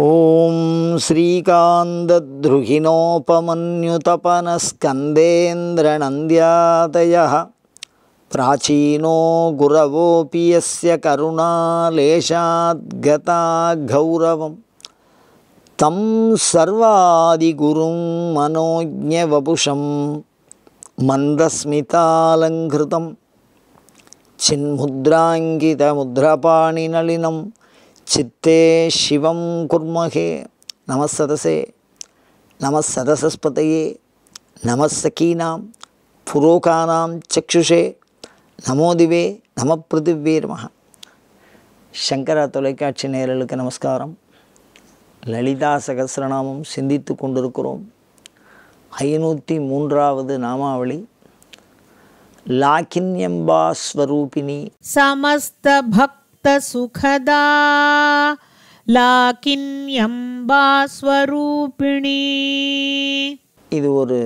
ॐ श्रीकान्तद्रुहिणोपमन्युतपनस्कन्देन्द्रनन्द्यातयः प्राचीनो गुरवोऽपि यस्य गौरवं तं सर्वादिगुरुं मनोज्ञवपुषं मन्दस्मितालङ्कृतं चिन्मुद्राङ्कितमुद्रपाणिनलिनं சித்தே சிவம் குர்மகே நமசதசே நமசதசஸ்பதையே நமசகீனாம் புரோகானாம் சக்ஷுஷே நமோதிவே நம பிருத்திவே சங்கரா தொலைக்காட்சி நேரலுக்கு நமஸ்காரம் லலிதா சகசிரநாமம் சிந்தித்து கொண்டிருக்கிறோம் ஐநூற்றி மூன்றாவது நாமாவளி லாக்கின்யம்பாஸ்வரூபிணி ஸ்வரூபிணி சமஸ்த பக்த सुखदा லாக்கின்யம்பாஸ்வரூபிணி இது ஒரு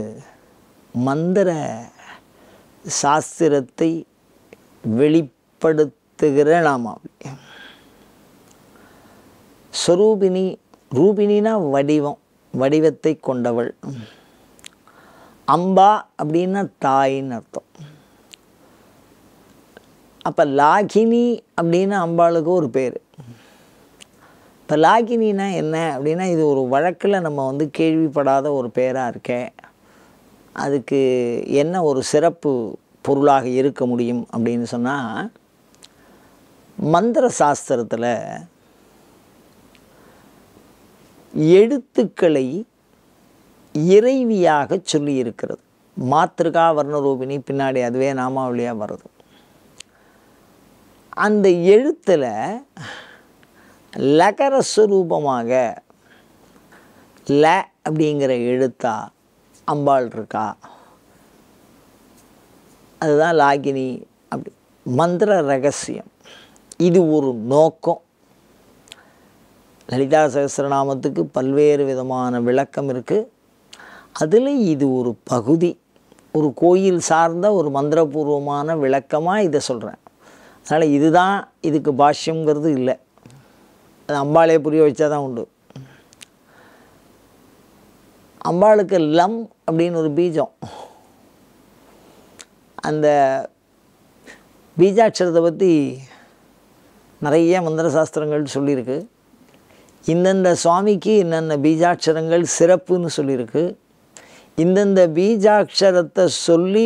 மந்திர சாஸ்திரத்தை வெளிப்படுத்துகிற நாமாவி ஸ்வரூபிணி ரூபிணினா வடிவம் வடிவத்தை கொண்டவள் அம்பா அப்படின்னா தாயின்னு அர்த்தம் அப்போ லாகினி அப்படின்னு அம்பாளுக்கு ஒரு பேர் இப்போ லாகினா என்ன அப்படின்னா இது ஒரு வழக்கில் நம்ம வந்து கேள்விப்படாத ஒரு பேராக இருக்கேன் அதுக்கு என்ன ஒரு சிறப்பு பொருளாக இருக்க முடியும் அப்படின்னு சொன்னால் மந்திர சாஸ்திரத்தில் எழுத்துக்களை இறைவியாக சொல்லியிருக்கிறது மாத்திருக்கா வர்ணரூபினி பின்னாடி அதுவே நாமாவளியாக வர்றது அந்த எழுத்தில் லகரஸ்வரூபமாக ல அப்படிங்கிற எழுத்தா அம்பாள் இருக்கா அதுதான் லாகினி அப்படி மந்திர ரகசியம் இது ஒரு நோக்கம் லலிதா சகசிரநாமத்துக்கு பல்வேறு விதமான விளக்கம் இருக்குது அதில் இது ஒரு பகுதி ஒரு கோயில் சார்ந்த ஒரு மந்திரபூர்வமான விளக்கமாக இதை சொல்கிறேன் அதனால் இதுதான் இதுக்கு பாஷ்யங்கிறது இல்லை அது அம்பாளே புரிய வச்சா தான் உண்டு அம்பாளுக்கு லம் அப்படின்னு ஒரு பீஜம் அந்த பீஜாட்சரத்தை பற்றி நிறைய மந்திர சாஸ்திரங்கள் சொல்லியிருக்கு இந்தந்த சுவாமிக்கு என்னென்ன பீஜாட்சரங்கள் சிறப்புன்னு சொல்லியிருக்கு இந்தந்த பீஜாட்சரத்தை சொல்லி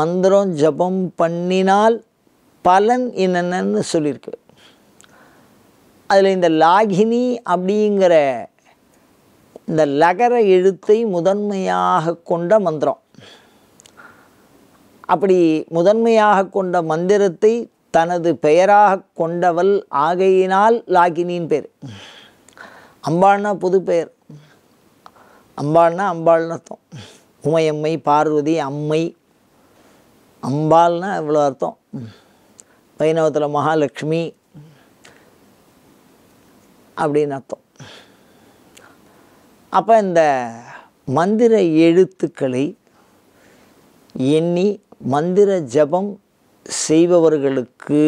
மந்திரம் ஜபம் பண்ணினால் பலன் என்னென்னு சொல்லியிருக்கு அதில் இந்த லாகினி அப்படிங்கிற இந்த லகர எழுத்தை முதன்மையாக கொண்ட மந்திரம் அப்படி முதன்மையாக கொண்ட மந்திரத்தை தனது பெயராக கொண்டவள் ஆகையினால் லாகினின் பேர் அம்பாள்னா பொது பெயர் அம்பாள்னா அம்பாள்னு அர்த்தம் உமையம்மை பார்வதி அம்மை அம்பாள்னா இவ்வளோ அர்த்தம் வைணவத்தில் மகாலட்சுமி அப்படின்னு அர்த்தம் அப்போ இந்த மந்திர எழுத்துக்களை எண்ணி மந்திர ஜபம் செய்பவர்களுக்கு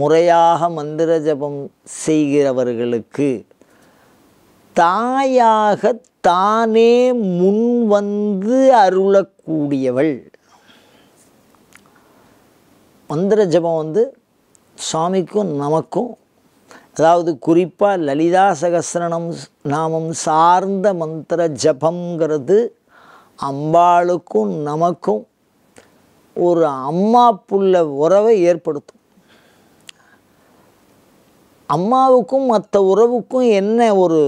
முறையாக மந்திர ஜபம் செய்கிறவர்களுக்கு தாயாக தானே முன் வந்து அருளக்கூடியவள் மந்திர ஜபம் வந்து சுவாமிக்கும் நமக்கும் அதாவது குறிப்பாக லலிதா சகசிரணம் நாமம் சார்ந்த மந்திர ஜபங்கிறது அம்பாளுக்கும் நமக்கும் ஒரு அம்மா புள்ள உறவை ஏற்படுத்தும் அம்மாவுக்கும் மற்ற உறவுக்கும் என்ன ஒரு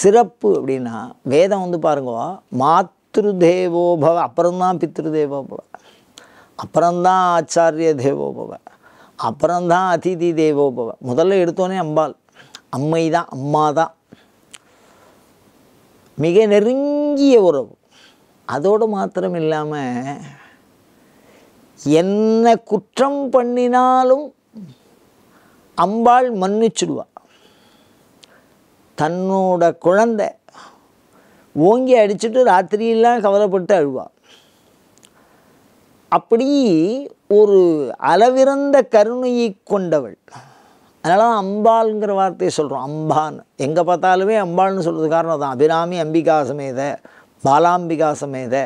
சிறப்பு அப்படின்னா வேதம் வந்து பாருங்க மாத்ரு தேவோபவ அப்புறம்தான் பித்ரு தேவோபவ அப்புறம்தான் ஆச்சாரிய தேவோபவ அப்புறம்தான் அதிதி தேவோபவ முதல்ல எடுத்தோன்னே அம்பாள் அம்மை தான் அம்மா தான் மிக நெருங்கிய உறவு அதோடு மாத்திரம் இல்லாமல் என்ன குற்றம் பண்ணினாலும் அம்பாள் மன்னிச்சுடுவா தன்னோட குழந்தை ஓங்கி அடிச்சுட்டு ராத்திரியெல்லாம் கவலைப்பட்டு அழுவா அப்படி ஒரு அளவிறந்த கருணையை கொண்டவள் அதனால தான் அம்பாளுங்கிற வார்த்தையை சொல்கிறோம் அம்பான்னு எங்கே பார்த்தாலுமே அம்பாள்னு சொல்கிறது காரணம் தான் அபிராமி அம்பிகா சமேத பாலாம்பிகா சமேத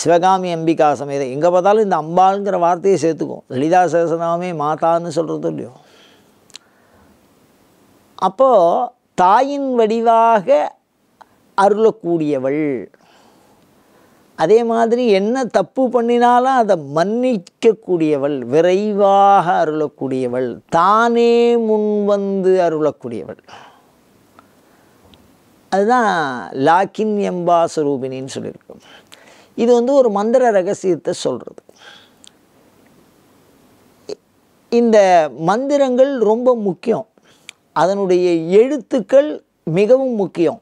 சிவகாமி அம்பிகா சமேத எங்கே பார்த்தாலும் இந்த அம்பாளுங்கிற வார்த்தையை சேர்த்துக்கும் லலிதா சேசனாமே மாதான்னு சொல்கிறது இல்லையோ அப்போது தாயின் வடிவாக அருளக்கூடியவள் அதே மாதிரி என்ன தப்பு பண்ணினாலும் அதை மன்னிக்கக்கூடியவள் விரைவாக அருளக்கூடியவள் தானே முன்வந்து அருளக்கூடியவள் அதுதான் லாக்கின் எம்பா சொல்லியிருக்கோம் இது வந்து ஒரு மந்திர ரகசியத்தை சொல்கிறது இந்த மந்திரங்கள் ரொம்ப முக்கியம் அதனுடைய எழுத்துக்கள் மிகவும் முக்கியம்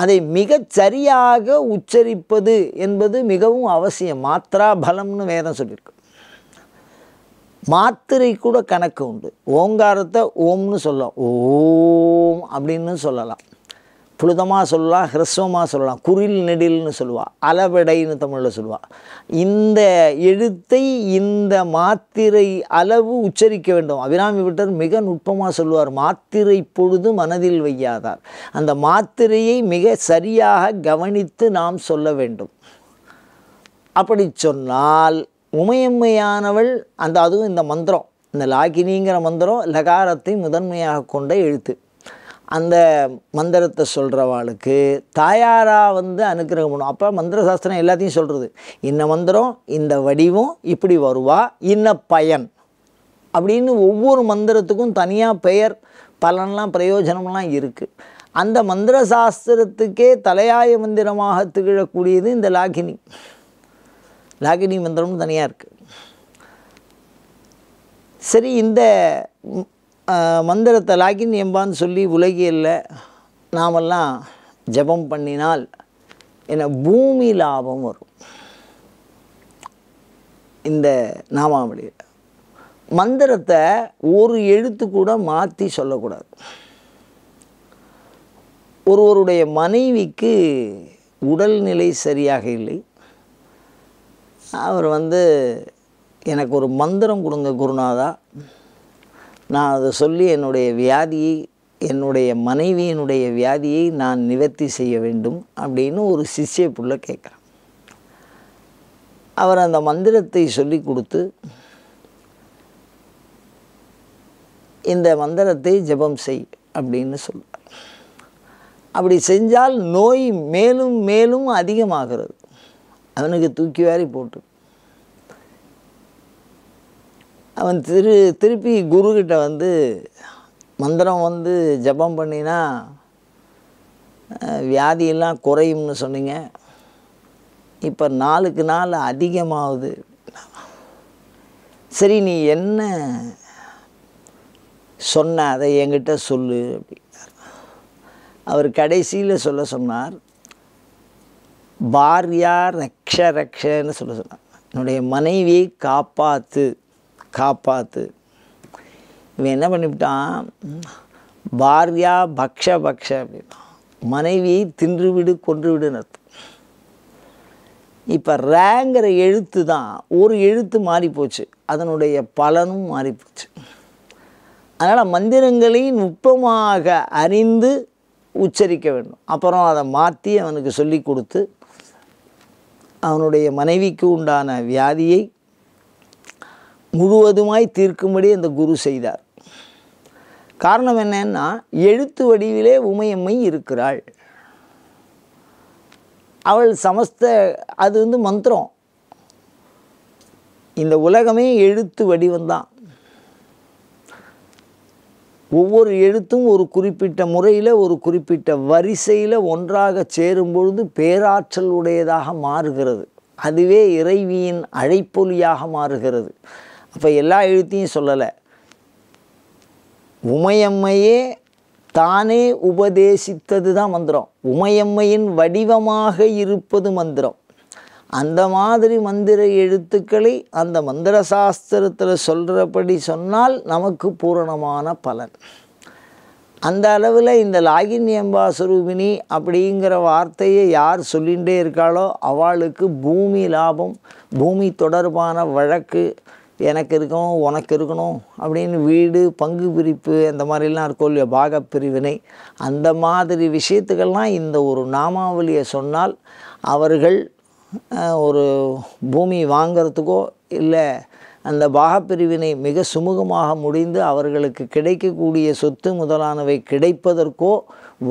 அதை மிகச் சரியாக உச்சரிப்பது என்பது மிகவும் அவசியம் மாத்ரா பலம்னு வேதம் சொல்லியிருக்கு மாத்திரை கூட கணக்கு உண்டு ஓங்காரத்தை ஓம்னு சொல்லலாம் ஓம் அப்படின்னு சொல்லலாம் புழுதமாக சொல்லலாம் ஹிரஸ்வமாக சொல்லலாம் குரில் நெடில்னு சொல்லுவாள் அளவெடைன்னு தமிழில் சொல்லுவாள் இந்த எழுத்தை இந்த மாத்திரை அளவு உச்சரிக்க வேண்டும் அபிராமி பட்டர் மிக நுட்பமாக சொல்லுவார் மாத்திரை பொழுது மனதில் வையாதார் அந்த மாத்திரையை மிக சரியாக கவனித்து நாம் சொல்ல வேண்டும் அப்படி சொன்னால் உமையம்மையானவள் அந்த அதுவும் இந்த மந்திரம் இந்த லாகினிங்கிற மந்திரம் லகாரத்தை முதன்மையாக கொண்ட எழுத்து அந்த மந்திரத்தை சொல்கிறவாளுக்கு தாயாராக வந்து அனுக்கிரகம் பண்ணும் அப்போ மந்திர சாஸ்திரம் எல்லாத்தையும் சொல்கிறது இந்த மந்திரம் இந்த வடிவம் இப்படி வருவா இன்ன பயன் அப்படின்னு ஒவ்வொரு மந்திரத்துக்கும் தனியாக பெயர் பலன்லாம் பிரயோஜனம்லாம் இருக்குது அந்த மந்திர சாஸ்திரத்துக்கே தலையாய மந்திரமாக திகழக்கூடியது இந்த லாகினி லாகினி மந்திரம்னு தனியாக இருக்குது சரி இந்த மந்திரத்தை லாகின் எம்பான்னு சொல்லி உலகியல்ல நாமெல்லாம் ஜபம் பண்ணினால் என பூமி லாபம் வரும் இந்த நாமாவளியில் மந்திரத்தை ஒரு எழுத்து கூட மாற்றி சொல்லக்கூடாது ஒருவருடைய மனைவிக்கு உடல்நிலை சரியாக இல்லை அவர் வந்து எனக்கு ஒரு மந்திரம் கொடுங்க குருநாதா நான் அதை சொல்லி என்னுடைய வியாதியை என்னுடைய மனைவியினுடைய வியாதியை நான் நிவர்த்தி செய்ய வேண்டும் அப்படின்னு ஒரு சிஷ்ய புள்ள கேட்குறான் அவர் அந்த மந்திரத்தை சொல்லி கொடுத்து இந்த மந்திரத்தை ஜபம் செய் அப்படின்னு சொல்கிறார் அப்படி செஞ்சால் நோய் மேலும் மேலும் அதிகமாகிறது அவனுக்கு தூக்கி வாரி போட்டு அவன் திரு திருப்பி குருக்கிட்ட வந்து மந்திரம் வந்து ஜபம் பண்ணினா வியாதியெல்லாம் குறையும்னு சொன்னீங்க இப்போ நாளுக்கு நாள் அதிகமாகுது சரி நீ என்ன சொன்ன அதை என்கிட்ட சொல்லு அப்படின்னார் அவர் கடைசியில் சொல்ல சொன்னார் பார்யா ரக்ஷ ரக்ஷன்னு சொல்ல சொன்னார் என்னுடைய மனைவியை காப்பாற்று காப்பாற்று இவன் என்ன பண்ணிவிட்டான் பாரியா பக்ஷ பக்ஷ அப்படின்னா மனைவியை தின்றுவிடு கொன்றுவிடுன்னு அர்த்தம் இப்போ ரேங்கிற எழுத்து தான் ஒரு எழுத்து மாறிப்போச்சு அதனுடைய பலனும் மாறிப்போச்சு அதனால் மந்திரங்களை நுட்பமாக அறிந்து உச்சரிக்க வேண்டும் அப்புறம் அதை மாற்றி அவனுக்கு சொல்லி கொடுத்து அவனுடைய மனைவிக்கு உண்டான வியாதியை முழுவதுமாய் தீர்க்கும்படி அந்த குரு செய்தார் காரணம் என்னன்னா எழுத்து வடிவிலே உமையம்மை இருக்கிறாள் அவள் சமஸ்த அது வந்து மந்திரம் இந்த உலகமே எழுத்து வடிவம்தான் ஒவ்வொரு எழுத்தும் ஒரு குறிப்பிட்ட முறையில் ஒரு குறிப்பிட்ட வரிசையில் ஒன்றாக சேரும் பொழுது பேராற்றல் உடையதாக மாறுகிறது அதுவே இறைவியின் அழைப்பொலியாக மாறுகிறது அப்போ எல்லா எழுத்தையும் சொல்லலை உமையம்மையே தானே உபதேசித்தது தான் மந்திரம் உமையம்மையின் வடிவமாக இருப்பது மந்திரம் அந்த மாதிரி மந்திர எழுத்துக்களை அந்த மந்திர சாஸ்திரத்தில் சொல்கிறபடி சொன்னால் நமக்கு பூரணமான பலன் அந்த அளவில் இந்த லாகினி அம்பா சுரூபினி அப்படிங்கிற வார்த்தையை யார் சொல்லிகிட்டே இருக்காளோ அவளுக்கு பூமி லாபம் பூமி தொடர்பான வழக்கு எனக்கு இருக்கணும் உனக்கு இருக்கணும் அப்படின்னு வீடு பங்கு பிரிப்பு அந்த மாதிரிலாம் இருக்கும் இல்லையா பாக பிரிவினை அந்த மாதிரி விஷயத்துக்கள்லாம் இந்த ஒரு நாமாவளியை சொன்னால் அவர்கள் ஒரு பூமி வாங்கிறதுக்கோ இல்லை அந்த பாகப்பிரிவினை மிக சுமூகமாக முடிந்து அவர்களுக்கு கிடைக்கக்கூடிய சொத்து முதலானவை கிடைப்பதற்கோ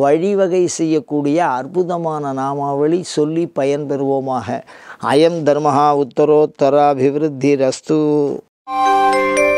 வழிவகை செய்யக்கூடிய அற்புதமான நாமாவளி சொல்லி பயன்பெறுவோமாக அயம் தர்மஹா உத்தரோத்தராபிவிருத்தி ரஸ்து